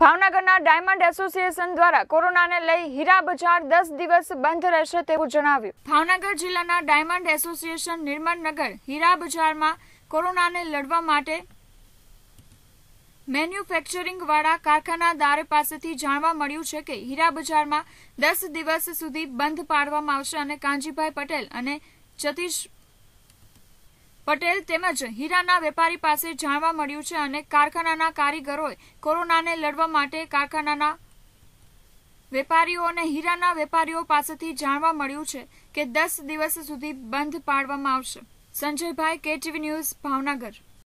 ભાવનગરના diamond association દ્વારા કોરોનાને લઈ હીરા બજાર દસ દિવસ બંધ રહેશે તેવું જણાવ્યું ભાવનગર જિલ્લાના ડાયમંડ એસોસિએશન નિર્મળનગર હીરા બજારમાં કોરોનાને લડવા માટે મેન્યુફેક્ચરિંગવાળા કારખાનાદાર પાસેથી જાણવા મળ્યું છે કે હીરા બજારમાં દસ દિવસ સુધી બંધ પાડવામાં આવશે અને કાંજીભાઈ પટેલ અને જતીશ પટેલ તેમજ હીરાના વેપારી પાસે જાણવા મળ્યું છે અને કારખાનાના કારીગરોએ કોરોનાને લડવા માટે કારખાનાના વેપારીઓ અને હીરાના વેપારીઓ પાસેથી જાણવા મળ્યું છે કે દસ દિવસ સુધી બંધ પાડવામાં આવશે સંજયભાઈ કેટીવી ન્યૂઝ ભાવનગર